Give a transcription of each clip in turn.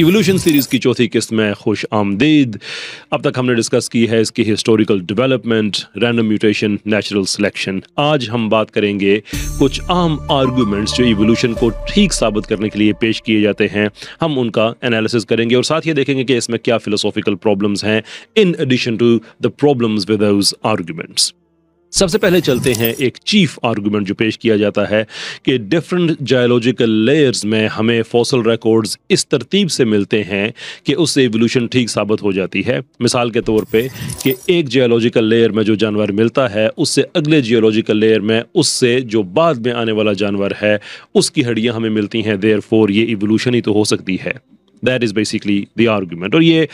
evolution series की चौथी किस्त में खुश आमदीद अब तक हमने डिस्कस की है इसकी historical development random mutation natural selection आज हम बात करेंगे कुछ आम आर्गुमेंट्स जो इवोल्यूशन को ठीक साबित करने के लिए पेश किए जाते हैं हम उनका एनालिसिस करेंगे और साथ ही देखेंगे कि इसमें क्या फिलोसॉफिकल प्रॉब्लम्स हैं in addition to the problems with arguments सबसे पहले चलते हैं एक चीफ आर्गूमेंट जो पेश किया जाता है कि डिफरेंट जायोलॉजिकल लेयर्स में हमें फॉसल रिकॉर्ड्स इस तरतीब से मिलते हैं कि उससे एवोल्यूशन ठीक साबित हो जाती है मिसाल के तौर पे कि एक जियोलॉजिकल लेयर में जो जानवर मिलता है उससे अगले जियोलॉजिकल लेयर में उससे जो बाद में आने वाला जानवर है उसकी हड्डियाँ हमें मिलती हैं देयर फोर ये इवोल्यूशन ही तो हो सकती है that is basically the argument और ये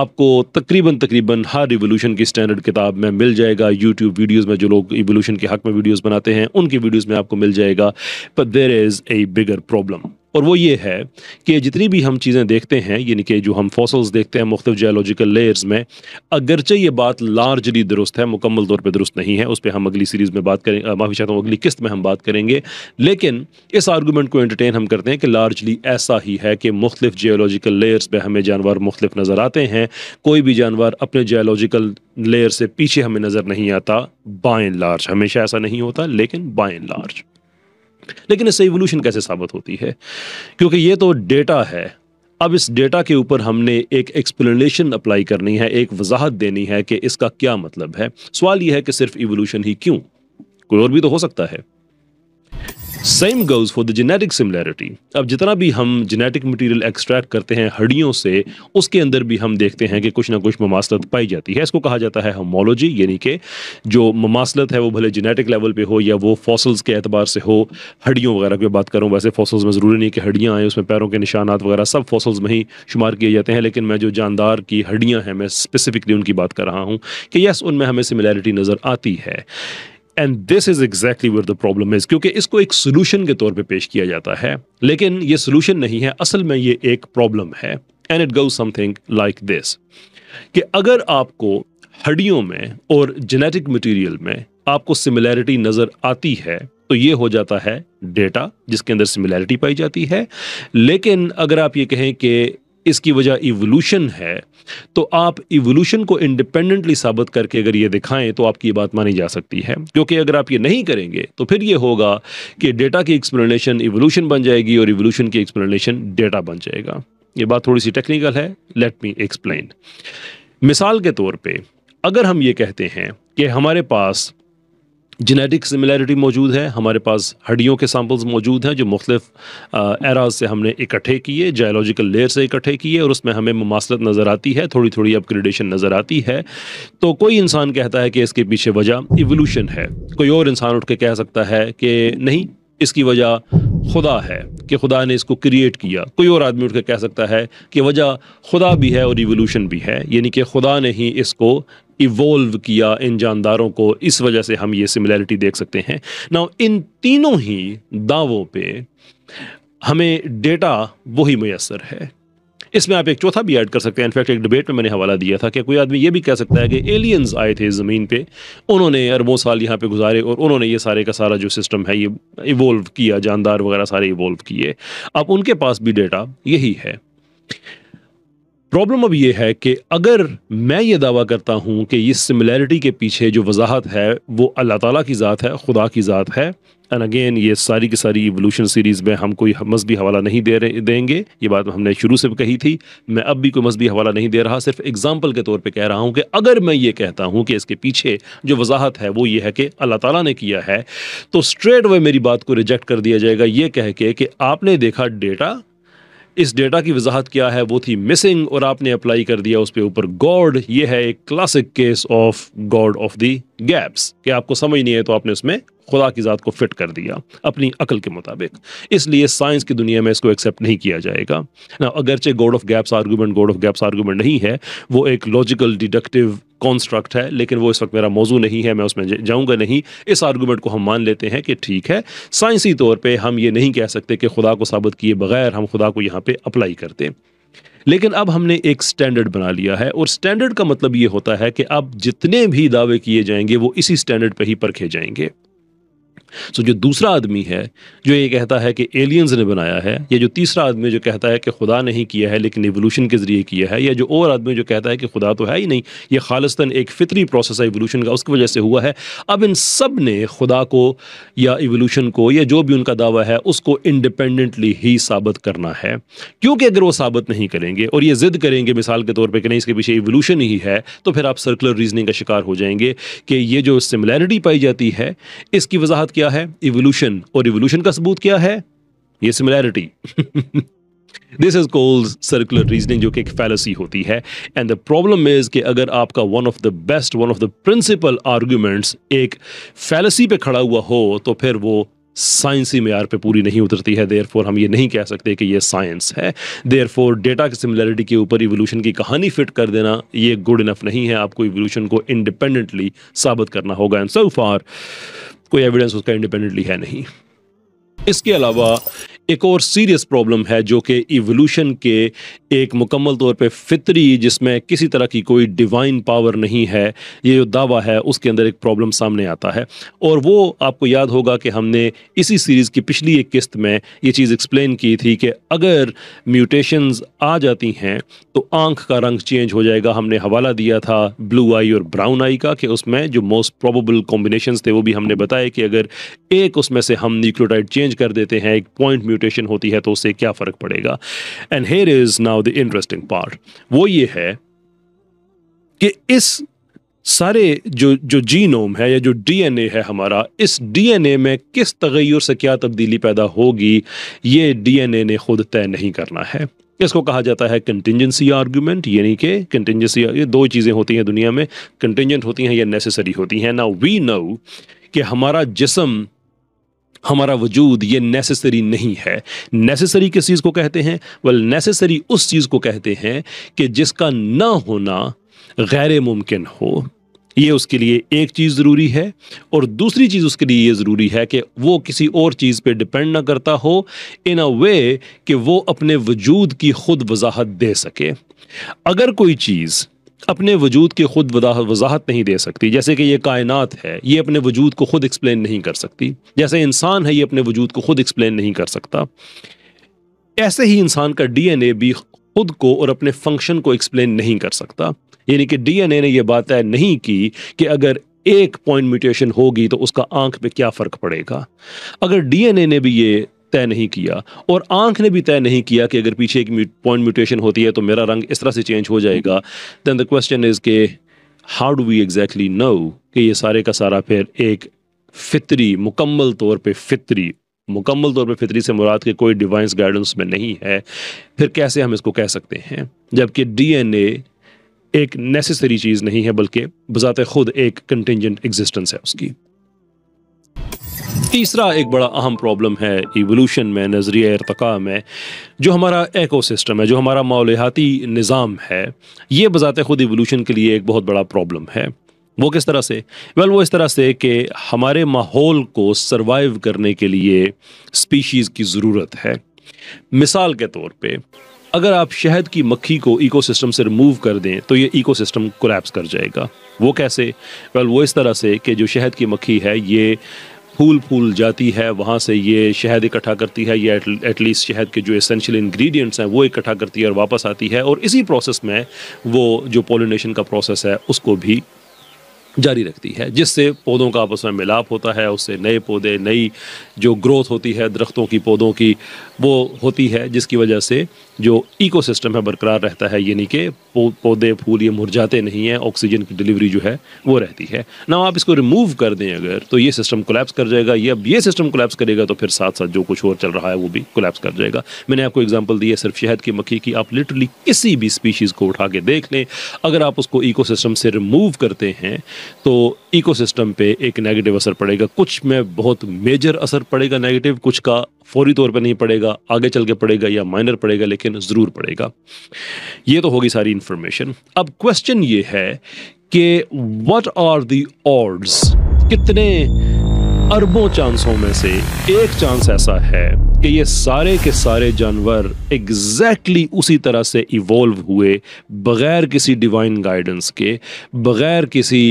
आपको तकरीबन तकरीबन हर रिवोल्यूशन की स्टैंडर्ड किताब में मिल जाएगा यूट्यूब वीडियोज़ में जो लोग रिवोल्यूशन के हक में वीडियोज़ बनाते हैं उनकी वीडियोज़ में आपको मिल जाएगा पर there is a bigger problem और वो ये है कि जितनी भी हम चीज़ें देखते हैं यानी कि जो हम फॉसल्स देखते हैं मुख्तु जियोलॉजिकल लेयर्स में अगरचे ये बात लार्जली दुरुस्त है मुकम्मल तौर पर दुरुस्त नहीं है उस पर हम अगली सीरीज़ में बात करें माफ़ी चाहता हूँ अगली किस्त में हम बात करेंगे लेकिन इस आर्गूमेंट को एंटरटेन हम करते हैं कि लार्जली ऐसा ही है कि मुख्तफ जियोलॉजिकल लेयर्स में हमें जानवर मुख्तफ नज़र आते हैं कोई भी जानवर अपने जियोलॉजिकल लेयर से पीछे हमें नज़र नहीं आता बाय लार्ज हमेशा ऐसा नहीं होता लेकिन बाय लार्ज लेकिन इससे इवोल्यूशन कैसे साबित होती है क्योंकि ये तो डेटा है अब इस डेटा के ऊपर हमने एक एक्सप्लेनेशन अप्लाई करनी है एक वजाहत देनी है कि इसका क्या मतलब है सवाल यह है कि सिर्फ इवोल्यूशन ही क्यों कोई और भी तो हो सकता है same goes for the genetic similarity अब जितना भी हम जेनेटिक मटेरियल एक्सट्रैक्ट करते हैं हड्डियों से उसके अंदर भी हम देखते हैं कि कुछ ना कुछ ममासलत पाई जाती है इसको कहा जाता है होमोलॉजी यानी कि जो ममासलत है वो भले जेनेटिक लेवल पे हो या वो फॉसल्स के एतबार से हो हड्डियों वगैरह की बात करूँ वैसे फॉसल्स में ज़रूरी नहीं कि हड्डियाँ आएँ उसमें पैरों के निशानात वगैरह सब फॉसल्स में ही शुमार किए जाते हैं लेकिन मैं जो जानदार की हड्डियाँ हैं मैं स्पेसिफिकली उनकी बात कर रहा हूँ कि यस उनमें हमें सिमिलैरिटी नज़र आती है and this is exactly where the problem is क्योंकि इसको एक सोल्यूशन के तौर पे पेश किया जाता है लेकिन ये सोल्यूशन नहीं है असल में ये एक प्रॉब्लम है and it goes something like this कि अगर आपको हड्डियों में और जेनेटिक मटेरियल में आपको सिमिलैरिटी नज़र आती है तो ये हो जाता है डेटा जिसके अंदर सिमिलैरिटी पाई जाती है लेकिन अगर आप ये कहें कि इसकी वजह इवोल्यूशन है तो आप इवोल्यूशन को इंडिपेंडेंटली साबित करके अगर ये दिखाएं तो आपकी बात मानी जा सकती है क्योंकि अगर आप ये नहीं करेंगे तो फिर ये होगा कि डेटा की एक्सप्लेनेशन इवोल्यूशन बन जाएगी और इवोल्यूशन की एक्सप्लेनेशन डेटा बन जाएगा ये बात थोड़ी सी टेक्निकल है लेट मी एक्सप्लेन मिसाल के तौर पर अगर हम ये कहते हैं कि हमारे पास जेनेटिक सिमिलैरिटी मौजूद है हमारे पास हड्डियों के सैंपल्स मौजूद हैं जो मुख्तफ एराज से हमने इकट्ठे किए जायोलॉजिकल लेयर से इकट्ठे किए और उसमें हमें ममासलत नज़र आती है थोड़ी थोड़ी अपग्रेडेशन नज़र आती है तो कोई इंसान कहता है कि इसके पीछे वजह इवोल्यूशन है कोई और इंसान उठ के कह सकता है कि नहीं इसकी वजह खुदा है कि खुदा ने इसको क्रिएट किया कोई और आदमी उठकर कह सकता है कि वजह खुदा भी है और इवोल्यूशन भी है यानी कि खुदा ने ही इसको इवोल्व किया इन जानदारों को इस वजह से हम ये सिमिलैरिटी देख सकते हैं ना इन तीनों ही दावों पे हमें डेटा वही मैसर है इसमें आप एक चौथा भी ऐड कर सकते हैं इनफैक्ट एक डिबेट में मैंने हवाला दिया था कि कोई आदमी ये भी कह सकता है कि एलियंस आए थे ज़मीन पर उन्होंने अरबों साल यहाँ पर गुजारे और उन्होंने ये सारे का सारा जो सिस्टम है ये इवोल्व किया जानदार वगैरह सारे इवोल्व किए अब उनके पास भी डेटा यही है प्रॉब्लम अब ये है कि अगर मैं ये दावा करता हूँ कि इस सिमिलैरिटी के पीछे जो वजाहत है वो अल्लाह ताला की ज़ात है खुदा की ज़ात है एंड अगेन ये सारी की सारी इवोल्यूशन सीरीज़ में हम कोई मजहबी हवाला नहीं दे रहे देंगे ये बात हमने शुरू से भी कही थी मैं अब भी कोई मजहबी हवाला नहीं दे रहा सिर्फ एग्जाम्पल के तौर पर कह रहा हूँ कि अगर मैं ये कहता हूँ कि इसके पीछे जो वजाहत है वो ये है कि अल्लाह तला ने किया है तो स्ट्रेट वे मेरी बात को रिजेक्ट कर दिया जाएगा ये कह के कि आपने देखा डेटा इस डेटा की वजाहत क्या है वो थी मिसिंग और आपने अप्लाई कर दिया उस पर ऊपर गॉड ये है एक classic case of God of the gaps कि आपको समझ नहीं है तो आपने उसमें खुदा की ज़ात को फिट कर दिया अपनी अकल के मुताबिक इसलिए साइंस की दुनिया में इसको एक्सेप्ट नहीं किया जाएगा ना अगरचे God of gaps argument God of gaps argument नहीं है वो एक लॉजिकल डिडक्टिव कॉन्स्ट्रक्ट है लेकिन वो इस वक्त मेरा मौजू नहीं है मैं उसमें जाऊँगा नहीं इस आर्गूमेंट को हम मान लेते हैं कि ठीक है साइंसी तौर पर हम ये नहीं कह सकते कि खुदा को साबित किए बगैर हम खुदा को यहाँ पर अप्लाई करते लेकिन अब हमने एक स्टैंडर्ड बना लिया है और स्टैंडर्ड का मतलब ये होता है कि अब जितने भी दावे किए जाएंगे वो इसी स्टैंडर्ड पर ही परखे जाएंगे सो जो दूसरा आदमी है जो ये कहता है कि एलियंस ने बनाया है या जो तीसरा आदमी जो कहता है कि खुदा नहीं किया है लेकिन एवोल्यूशन के ज़रिए किया है या जो और आदमी जो कहता है कि खुदा तो है ही नहीं ये खालसता एक फितरी प्रोसेस है एवोल्यूशन का उसकी वजह से हुआ है अब इन सब ने खुदा को या एवोल्यूशन को या जो भी उनका दावा है उसको इंडिपेंडेंटली ही साबित करना है क्योंकि अगर वो साबित नहीं करेंगे और ये ज़िद करेंगे मिसाल के तौर पर कि नहीं इसके पीछे एवोल्यूशन ही है तो फिर आप सर्कुलर रीजनिंग का शिकार हो जाएंगे कि ये जो सिमिलैरिटी पाई जाती है इसकी वजाहत क्या है इवोल्यूशन और इवोल्यूशन का सबूत क्या है ये similarity this is called circular reasoning जो कि एक फैलसी होती है एंड द प्रॉब्लम इज कि अगर आपका one of the best one of the principal arguments एक फैलसी पे खड़ा हुआ हो तो फिर वो साइंसी मैार पे पूरी नहीं उतरती है देयर हम ये नहीं कह सकते कि ये साइंस है देयर फोर डेटा की सिमिलैरिटी के ऊपर इवोल्यूशन की कहानी फिट कर देना ये गुड इनफ नहीं है आपको इवोल्यूशन को इंडिपेंडेंटली साबित करना होगा एंड सो फार कोई एविडेंस उसका इंडिपेंडेंटली है नहीं इसके अलावा एक और सीरियस प्रॉब्लम है जो कि इवोल्यूशन के एक मुकम्मल तौर पे फितरी जिसमें किसी तरह की कोई डिवाइन पावर नहीं है ये जो दावा है उसके अंदर एक प्रॉब्लम सामने आता है और वो आपको याद होगा कि हमने इसी सीरीज़ की पिछली एक किस्त में ये चीज़ एक्सप्लेन की थी कि अगर म्यूटेशंस आ जाती हैं तो आंख का रंग चेंज हो जाएगा हमने हवाला दिया था ब्लू आई और ब्राउन आई का कि उसमें जो मोस्ट प्रॉबल कॉम्बिनेशन थे वो भी हमने बताया कि अगर एक उसमें से हम न्यूक्लोटाइड चेंज कर देते हैं एक पॉइंट म्यूटेशन होती है तो उससे क्या फ़र्क पड़ेगा and here is now the interesting part वो ये है कि इस सारे जो जो जीनोम है या जो डीएनए है हमारा इस डीएनए में किस तगैर से क्या तब्दीली पैदा होगी ये डीएनए ने खुद तय नहीं करना है इसको कहा जाता है कंटिजेंसी आर्गुमेंट यानी कि कंटिजेंसी ये दो चीज़ें होती हैं दुनिया में कंटिजेंट होती हैं या नेसेसरी होती हैं ना वी नो कि हमारा जिसम हमारा वजूद ये नेसेसरी नहीं है नेसेसरी किस चीज़ को कहते हैं वेल नेसेसरी उस चीज़ को कहते हैं कि जिसका ना होना गैर मुमकिन हो ये उसके लिए एक चीज़ ज़रूरी है और दूसरी चीज़ उसके लिए ये ज़रूरी है कि वो किसी और चीज़ पे डिपेंड ना करता हो इन अ वे कि वो अपने वजूद की खुद वजाहत दे सके अगर कोई चीज़ अपने वजूद की खुद वजाहत नहीं दे सकती जैसे कि यह कायनात है ये अपने वजूद को खुद एक्सप्लेन नहीं कर सकती जैसे इंसान है ये अपने वजूद को खुद एक्सप्लेन नहीं कर सकता ऐसे ही इंसान का डीएनए भी खुद को और अपने फंक्शन को एक्सप्लेन नहीं कर सकता यानी कि डीएनए ने यह बात तय नहीं की कि अगर एक पॉइंट म्यूटेशन होगी तो उसका आंख पे क्या फ़र्क पड़ेगा अगर डीएनए ने भी ये तय नहीं किया और आंख ने भी तय नहीं किया कि अगर पीछे एक पॉइंट म्यूटेशन होती है तो मेरा रंग इस तरह से चेंज हो जाएगा दैन द क्वेश्चन इज़ के how do we exactly know कि ये सारे का सारा फिर एक फितरी मुकम्मल तौर पे फितरी मुकम्मल तौर पे फितरी से मुराद के कोई डिवाइंस गाइडेंस में नहीं है फिर कैसे हम इसको कह सकते हैं जबकि डीएनए एक नेसेसरी चीज़ नहीं है बल्कि बजात खुद एक कंटिजेंट एग्जिस्टेंस है उसकी तीसरा एक बड़ा अहम प्रॉब्लम है इवोल्यूशन में नज़रिया इरतका में जो हमारा एको सिस्टम है जो हमारा मालियाती निज़ाम है ये बज़ात खुद इवोल्यूशन के लिए एक बहुत बड़ा प्रॉब्लम है वो किस तरह से वेल well, वो इस तरह से कि हमारे माहौल को सर्वाइव करने के लिए स्पीशीज़ की ज़रूरत है मिसाल के तौर पे अगर आप शहद की मक्खी को इकोसिस्टम से रिमूव कर दें तो ये इकोसिस्टम कोलैप्स कर जाएगा वो कैसे वेल well, वो इस तरह से कि जो शहद की मक्खी है ये फूल फूल जाती है वहाँ से ये शहद इकट्ठा करती है या एटलीस्ट शहद के जो एसेंशियल इंग्रेडिएंट्स हैं वो इकट्ठा करती है और वापस आती है और इसी प्रोसेस में वो जो पोलिनेशन का प्रोसेस है उसको भी जारी रखती है जिससे पौधों का आपस में मिलाप होता है उससे नए पौधे नई जो ग्रोथ होती है दरख्तों की पौधों की वो होती है जिसकी वजह से जो इकोसिस्टम है बरकरार रहता है यानी कि पौधे फूल ये मुरझाते नहीं हैं ऑक्सीजन की डिलीवरी जो है वो रहती है ना आप इसको रिमूव कर दें अगर तो ये सिस्टम कोलेप्स कर जाएगा ये अब ये सिस्टम कोलेप्स करेगा तो फिर साथ साथ जो कुछ और चल रहा है वो भी कोलेप्स कर जाएगा मैंने आपको एग्जाम्पल दी है सिर्फ शहद की मक्खी की आप लिटरली किसी भी स्पीशीज़ को उठा के देख लें अगर आप उसको इको से रिमूव करते हैं तो इकोसिस्टम पे एक नेगेटिव असर पड़ेगा कुछ में बहुत मेजर असर पड़ेगा नेगेटिव कुछ का फौरी तौर पे नहीं पड़ेगा आगे चल के पड़ेगा या माइनर पड़ेगा लेकिन ज़रूर पड़ेगा ये तो होगी सारी इन्फॉर्मेशन अब क्वेश्चन ये है कि वट आर दी ऑर्ड्स कितने अरबों चांसों में से एक चांस ऐसा है कि ये सारे के सारे जानवर एग्जैक्टली exactly उसी तरह से इवॉल्व हुए बग़ैर किसी डिवाइन गाइडेंस के बग़ैर किसी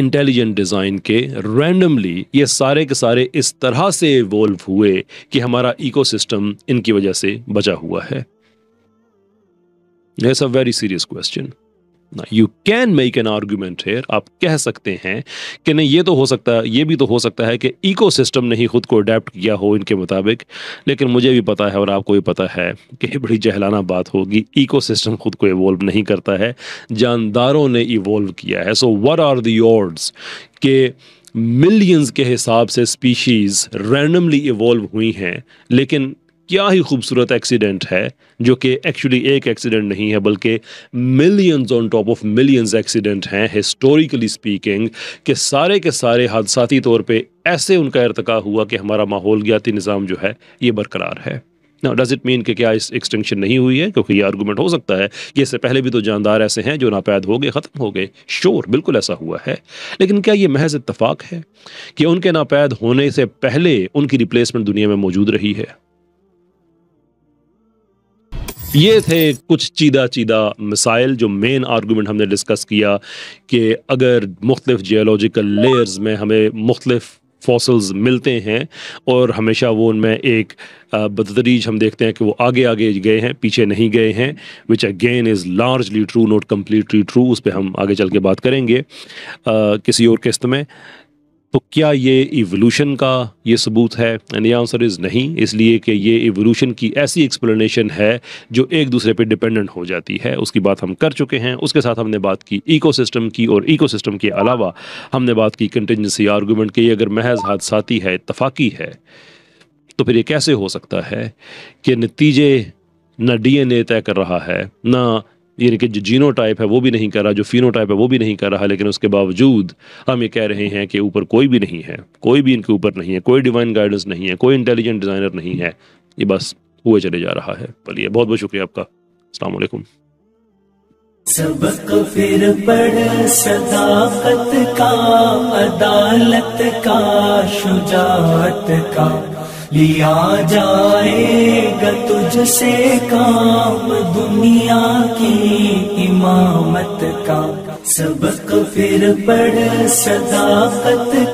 इंटेलिजेंट uh, डिज़ाइन के रैंडमली ये सारे के सारे इस तरह से इवॉल्व हुए कि हमारा इकोसिस्टम इनकी वजह से बचा हुआ है it's a very serious question you can make an argument here आप कह सकते हैं कि नहीं ये तो हो सकता है ये भी तो हो सकता है कि सिस्टम ने ही खुद को अडेप्ट किया हो इनके मुताबिक लेकिन मुझे भी पता है और आपको भी पता है कि ये बड़ी जहलाना बात होगी इको सिस्टम खुद को इवोल्व नहीं करता है जानदारों ने इवोल्व किया है सो वट आर दर्ड्स के मिलियंस के हिसाब से स्पीशीज़ रैंडमली इवोल्व हुई हैं लेकिन क्या ही खूबसूरत एक्सीडेंट है जो कि एक्चुअली एक एक्सीडेंट नहीं है बल्कि millions on top of millions accident हैं हिस्टोरिकली स्पीकिंग के सारे के सारे हादसाती तौर पे ऐसे उनका इरतका हुआ कि हमारा माहौलियाती निज़ाम जो है ये बरकरार है ना डज इट मीन कि क्या इस एक्सटेंशन नहीं हुई है क्योंकि ये आर्गूमेंट हो सकता है कि इससे पहले भी तो जानदार ऐसे हैं जो नापैद हो गए ख़त्म हो गए शोर बिल्कुल ऐसा हुआ है लेकिन क्या ये महज इतफाक़ है कि उनके नापैद होने से पहले उनकी रिप्लेसमेंट दुनिया में मौजूद रही है ये थे कुछ चीदा चीदा मिसाइल जो मेन आर्गूमेंट हमने डिस्कस किया कि अगर मुख्तफ जियोलॉजिकल लेयर्स में हमें मुख्तफ फॉसल्स मिलते हैं और हमेशा वो उनमें एक बदतरीज हम देखते हैं कि वो आगे आगे गए हैं पीछे नहीं गए हैं which again is largely true not completely true उस पर हम आगे चल के बात करेंगे आ, किसी और किस्त में तो क्या ये इवोल्यूशन का ये सबूत है एंड ये आंसर इज़ नहीं इसलिए कि ये इवोल्यूशन की ऐसी एक्सप्लेनेशन है जो एक दूसरे पे डिपेंडेंट हो जाती है उसकी बात हम कर चुके हैं उसके साथ हमने बात की इकोसिस्टम की और इकोसिस्टम के अलावा हमने बात की कंटेंजेंसी आर्गूमेंट की अगर महज हादसाती है इतफाक़ी है तो फिर ये कैसे हो सकता है कि नतीजे ना डी तय कर रहा है ना ये कि जो जीनो टाइप है वो भी नहीं कर रहा जो फिनो टाइप है वो भी नहीं कर रहा लेकिन उसके बावजूद हम ये कह रहे हैं कि ऊपर कोई भी नहीं है कोई भी इनके ऊपर नहीं है कोई डिवाइन गाइडेंस नहीं है कोई इंटेलिजेंट डिज़ाइनर नहीं है ये बस हुए चले जा रहा है चलिए बहुत बहुत शुक्रिया आपका अलैक्म सबक फिर पढ़ सदाकत का अदालत का शुजात का लिया जाएगा तुझसे काम दुनिया की इमामत का सबक फिर पढ़ सदाकत